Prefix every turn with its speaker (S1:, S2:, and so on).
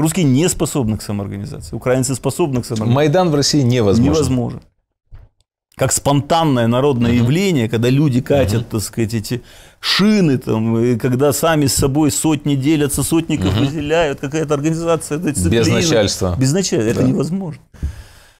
S1: Русские не способны к самоорганизации. Украинцы способны к самоорганизации. Майдан в России невозможен. Невозможен. Как спонтанное народное угу. явление, когда люди катят, угу. так сказать, эти шины, там, и когда сами с собой сотни делятся, сотников угу. выделяют, какая-то организация. Это дисциплина. Без начальства. Без начальства. Да. Это невозможно.